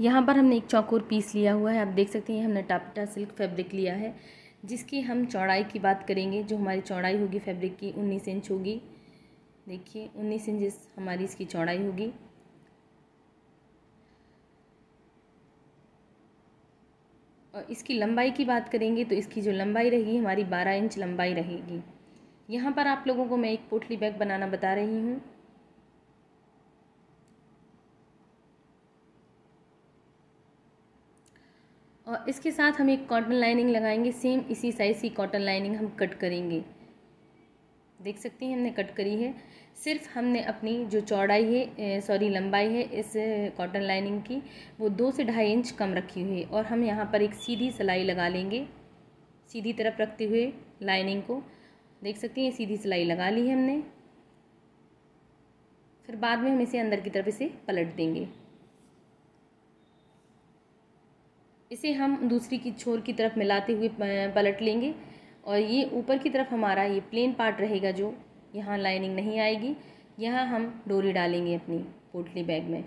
यहाँ पर हमने एक चौकोर पीस लिया हुआ है आप देख सकते हैं हमने टापटा सिल्क फैब्रिक लिया है जिसकी हम चौड़ाई की बात करेंगे जो हमारी चौड़ाई होगी फैब्रिक की उन्नीस इंच होगी देखिए उन्नीस इंच हमारी इसकी चौड़ाई होगी और इसकी लंबाई की बात करेंगे तो इसकी जो लंबाई रहेगी हमारी बारह इंच लंबाई रहेगी यहाँ पर आप लोगों को मैं एक पोटली बैग बनाना बता रही हूँ और इसके साथ हम एक कॉटन लाइनिंग लगाएंगे सेम इसी साइज़ की कॉटन लाइनिंग हम कट करेंगे देख सकते हैं हमने कट करी है सिर्फ हमने अपनी जो चौड़ाई है सॉरी लंबाई है इस कॉटन लाइनिंग की वो दो से ढाई इंच कम रखी हुई है और हम यहाँ पर एक सीधी सिलाई लगा लेंगे सीधी तरफ रखते हुए लाइनिंग को देख सकते हैं सीधी सिलाई लगा ली है हमने फिर बाद में हम इसे अंदर की तरफ इसे पलट देंगे इसे हम दूसरी की छोर की तरफ मिलाते हुए पलट लेंगे और ये ऊपर की तरफ हमारा ये प्लेन पार्ट रहेगा जो यहाँ लाइनिंग नहीं आएगी यहाँ हम डोरी डालेंगे अपनी पोटली बैग में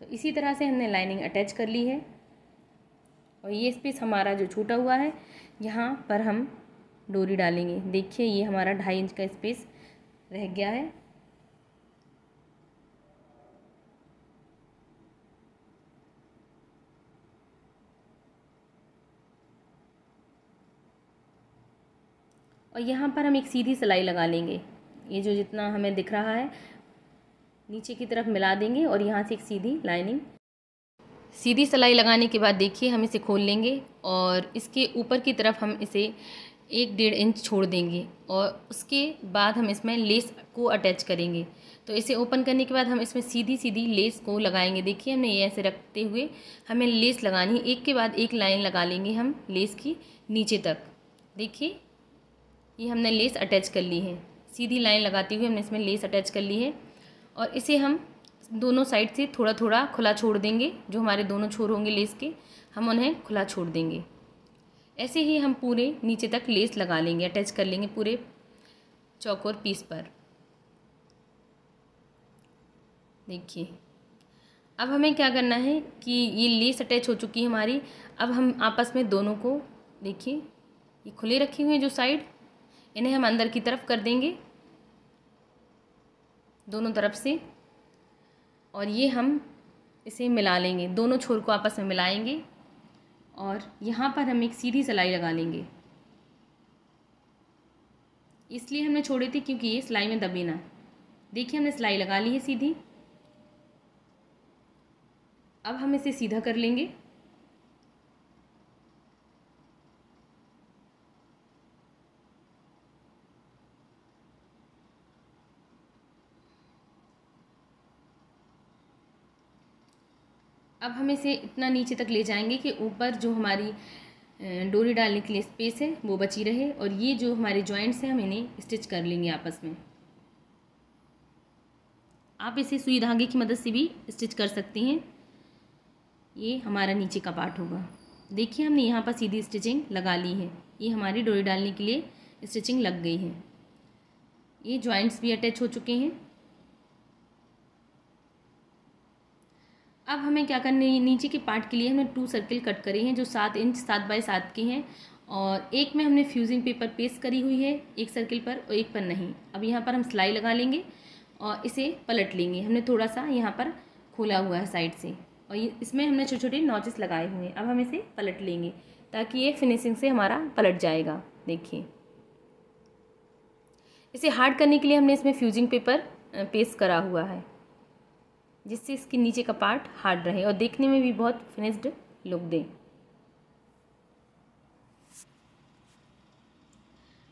तो इसी तरह से हमने लाइनिंग अटैच कर ली है और ये स्पेस हमारा जो छूटा हुआ है यहाँ पर हम डोरी डालेंगे देखिए ये हमारा ढाई इंच का स्पेस रह गया है और यहाँ पर हम एक सीधी सिलाई लगा लेंगे ये जो जितना हमें दिख रहा है नीचे की तरफ मिला देंगे और यहाँ से एक सीधी लाइनिंग सीधी सिलाई लगाने के बाद देखिए हम इसे खोल लेंगे और इसके ऊपर की तरफ हम इसे एक डेढ़ इंच छोड़ देंगे और उसके बाद हम इसमें लेस को अटैच करेंगे तो इसे ओपन करने के बाद हम इसमें सीधी सीधी लेस को लगाएंगे देखिए हमने ये ऐसे रखते हुए हमें लेस लगानी है एक के बाद एक लाइन लगा लेंगे हम लेस की नीचे तक देखिए ये हमने लेस अटैच कर ली है सीधी लाइन लगाती हुई हमने इसमें लेस अटैच कर ली है और इसे हम दोनों साइड से थोड़ा थोड़ा खुला छोड़ देंगे जो हमारे दोनों छोर होंगे लेस के हम उन्हें खुला छोड़ देंगे ऐसे ही हम पूरे नीचे तक लेस लगा लेंगे अटैच कर लेंगे पूरे चौक और पीस पर देखिए अब हमें क्या करना है कि ये लेस अटैच हो चुकी है हमारी अब हम आपस में दोनों को देखिए ये खुले रखे हुए हैं जो साइड इन्हें हम अंदर की तरफ कर देंगे दोनों तरफ से और ये हम इसे मिला लेंगे दोनों छोर को आपस में मिलाएंगे और यहाँ पर हम एक सीधी सिलाई लगा लेंगे इसलिए हमने छोड़ी थी क्योंकि ये सिलाई में दबे ना देखिए हमने सिलाई लगा ली है सीधी अब हम इसे सीधा कर लेंगे अब हम इसे इतना नीचे तक ले जाएंगे कि ऊपर जो हमारी डोरी डालने के लिए स्पेस है वो बची रहे और ये जो हमारे जॉइंट्स हैं हम इन्हें स्टिच कर लेंगे आपस में आप इसे सुई धागे की मदद से भी स्टिच कर सकते हैं ये हमारा नीचे का पार्ट होगा देखिए हमने यहाँ पर सीधी स्टिचिंग लगा ली है ये हमारी डोरी डालने के लिए स्टिचिंग लग गई है ये जॉइंट्स भी अटैच हो चुके हैं अब हमें क्या करना है नीचे के पार्ट के लिए हमने टू सर्किल कट करे हैं जो सात इंच सात बाय सात के हैं और एक में हमने फ्यूजिंग पेपर पेस्ट करी हुई है एक सर्किल पर और एक पर नहीं अब यहाँ पर हम सिलाई लगा लेंगे और इसे पलट लेंगे हमने थोड़ा सा यहाँ पर खोला हुआ है साइड से और इसमें हमने छोटे छोटे नॉचेस लगाए हुए हैं अब हम इसे पलट लेंगे ताकि ये फिनिशिंग से हमारा पलट जाएगा देखिए इसे हार्ड करने के लिए हमने इसमें फ्यूजिंग पेपर पेस्ट करा हुआ है जिससे इसके नीचे का पार्ट हार्ड रहे और देखने में भी बहुत फिनिश्ड लुक दे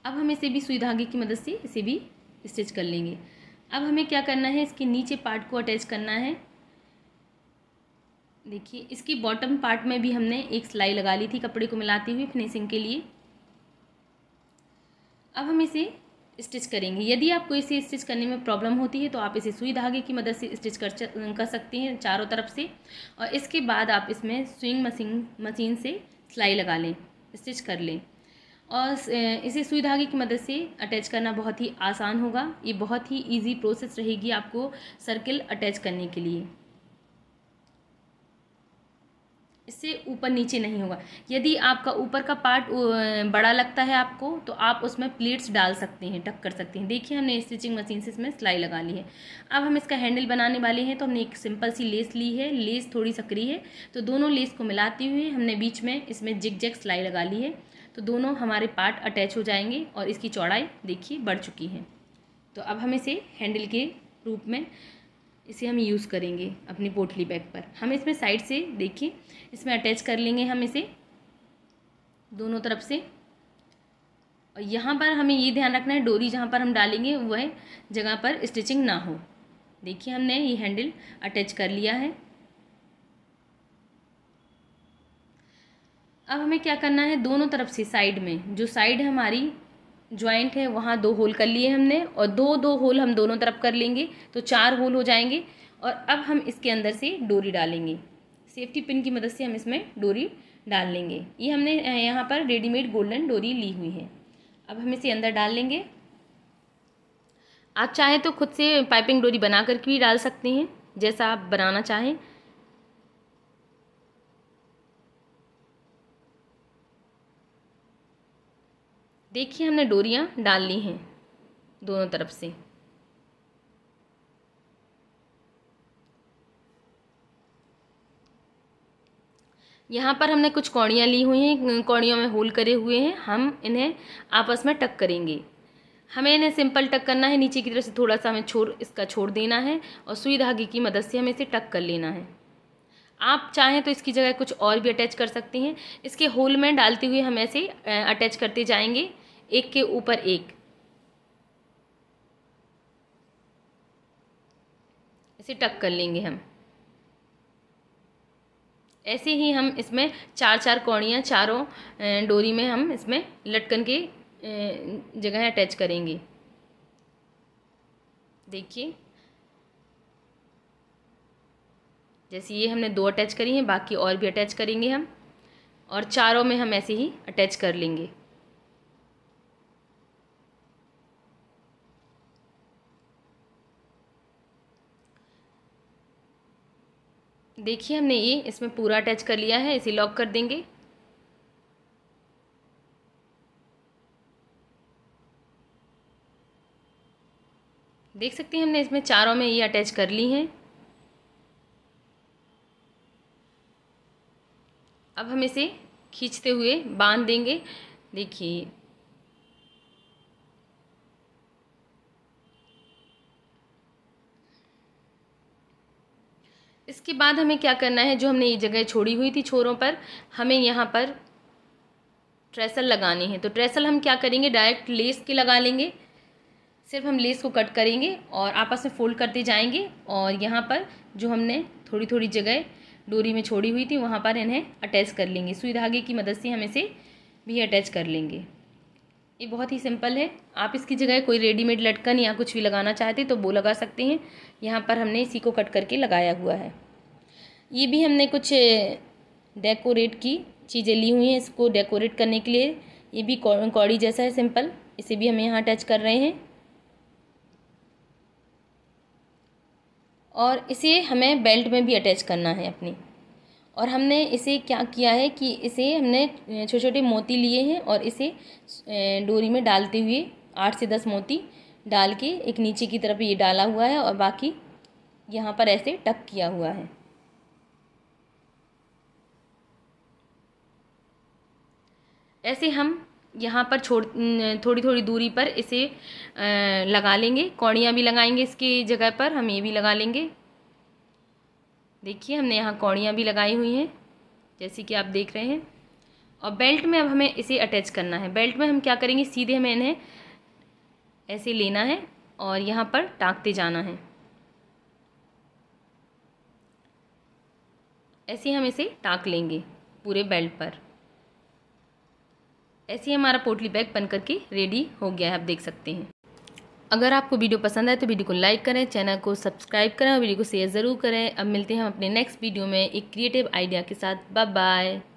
अब हम इसे भी सुई धागे की मदद से इसे भी स्टिच कर लेंगे अब हमें क्या करना है इसके नीचे पार्ट को अटैच करना है देखिए इसकी बॉटम पार्ट में भी हमने एक सिलाई लगा ली थी कपड़े को मिलाते हुए फिनिशिंग के लिए अब हम इसे स्टिच करेंगे यदि आपको इसे स्टिच करने में प्रॉब्लम होती है तो आप इसे सुई धागे की मदद से स्टिच कर कर सकते हैं चारों तरफ से और इसके बाद आप इसमें स्विंग मशीन मशीन से सिलाई लगा लें स्टिच कर लें और इसे सुई धागे की मदद से अटैच करना बहुत ही आसान होगा ये बहुत ही इजी प्रोसेस रहेगी आपको सर्किल अटैच करने के लिए इससे ऊपर नीचे नहीं होगा यदि आपका ऊपर का पार्ट बड़ा लगता है आपको तो आप उसमें प्लेट्स डाल सकते हैं टक कर सकते हैं देखिए हमने स्टिचिंग मशीन से इसमें सिलाई लगा ली है अब हम इसका हैंडल बनाने वाले हैं तो हमने एक सिंपल सी लेस ली है लेस थोड़ी सकरी है तो दोनों लेस को मिलाते हुए हमने बीच में इसमें जिग जैक सिलाई लगा ली है तो दोनों हमारे पार्ट अटैच हो जाएंगे और इसकी चौड़ाई देखिए बढ़ चुकी है तो अब हम इसे हैंडल के रूप में इसे हम यूज़ करेंगे अपनी पोटली बैग पर हम इसमें साइड से देखिए इसमें अटैच कर लेंगे हम इसे दोनों तरफ से और यहाँ पर हमें ये ध्यान रखना है डोरी जहाँ पर हम डालेंगे वह जगह पर स्टिचिंग ना हो देखिए हमने ये हैंडल अटैच कर लिया है अब हमें क्या करना है दोनों तरफ से साइड में जो साइड हमारी ज्वाइंट है वहाँ दो होल कर लिए हमने और दो दो होल हम दोनों तरफ कर लेंगे तो चार होल हो जाएंगे और अब हम इसके अंदर से डोरी डालेंगे सेफ्टी पिन की मदद से हम इसमें डोरी डाल लेंगे ये हमने यहाँ पर रेडीमेड गोल्डन डोरी ली हुई है अब हम इसे अंदर डाल लेंगे आप चाहें तो खुद से पाइपिंग डोरी बना करके भी डाल सकते हैं जैसा आप बनाना चाहें देखिए हमने डोरियाँ डाल ली हैं दोनों तरफ से यहाँ पर हमने कुछ कौड़ियाँ ली हुई हैं कौड़ियों में होल करे हुए हैं हम इन्हें आपस में टक करेंगे हमें इन्हें सिंपल टक करना है नीचे की तरफ से थोड़ा सा हमें छोड़ इसका छोड़ देना है और सुई धागे की मदद से हमें इसे टक कर लेना है आप चाहें तो इसकी जगह कुछ और भी अटैच कर सकते हैं इसके होल में डालते हुए हम ऐसे अटैच करते जाएंगे एक के ऊपर एक इसे टक कर लेंगे हम ऐसे ही हम इसमें चार चार कौड़ियाँ चारों डोरी में हम इसमें लटकन की जगह अटैच करेंगे देखिए जैसे ये हमने दो अटैच करी हैं बाकी और भी अटैच करेंगे हम और चारों में हम ऐसे ही अटैच कर लेंगे देखिए हमने ये इसमें पूरा अटैच कर लिया है इसे लॉक कर देंगे देख सकते हैं हमने इसमें चारों में ये अटैच कर ली हैं अब हम इसे खींचते हुए बांध देंगे देखिए इसके बाद हमें क्या करना है जो हमने ये जगह छोड़ी हुई थी छोरों पर हमें यहाँ पर ट्रेसल लगानी है तो ट्रेसल हम क्या करेंगे डायरेक्ट लेस के लगा लेंगे सिर्फ हम लेस को कट करेंगे और आपस में फोल्ड करते जाएंगे और यहाँ पर जो हमने थोड़ी थोड़ी जगह डोरी में छोड़ी हुई थी वहाँ पर इन्हें अटैच कर लेंगे सुई धागे की मदद से हम इसे भी अटैच कर लेंगे ये बहुत ही सिंपल है आप इसकी जगह कोई रेडीमेड लटकन या कुछ भी लगाना चाहते तो वो लगा सकते हैं यहाँ पर हमने इसी को कट करके लगाया हुआ है ये भी हमने कुछ डेकोरेट की चीज़ें ली हुई हैं इसको डेकोरेट करने के लिए ये भी कौड़ी जैसा है सिंपल इसे भी हम यहाँ टच कर रहे हैं और इसे हमें बेल्ट में भी अटैच करना है अपनी और हमने इसे क्या किया है कि इसे हमने छोटे छोटे मोती लिए हैं और इसे डोरी में डालते हुए आठ से दस मोती डाल के एक नीचे की तरफ ये डाला हुआ है और बाकी यहाँ पर ऐसे टक किया हुआ है ऐसे हम यहाँ पर छोड़ थोड़ी थोड़ी दूरी पर इसे लगा लेंगे कौड़ियाँ भी लगाएंगे इसकी जगह पर हम ये भी लगा लेंगे देखिए हमने यहाँ कौड़ियाँ भी लगाई हुई हैं जैसे कि आप देख रहे हैं और बेल्ट में अब हमें इसे अटैच करना है बेल्ट में हम क्या करेंगे सीधे हमें इन्हें ऐसे लेना है और यहाँ पर टाँगते जाना है ऐसे हम इसे टाँक लेंगे पूरे बेल्ट पर ऐसे ही हमारा पोटली बैग बन करके रेडी हो गया है आप देख सकते हैं अगर आपको वीडियो पसंद आए तो वीडियो को लाइक करें चैनल को सब्सक्राइब करें और वीडियो को शेयर ज़रूर करें अब मिलते हैं हम अपने नेक्स्ट वीडियो में एक क्रिएटिव आइडिया के साथ बाय बाय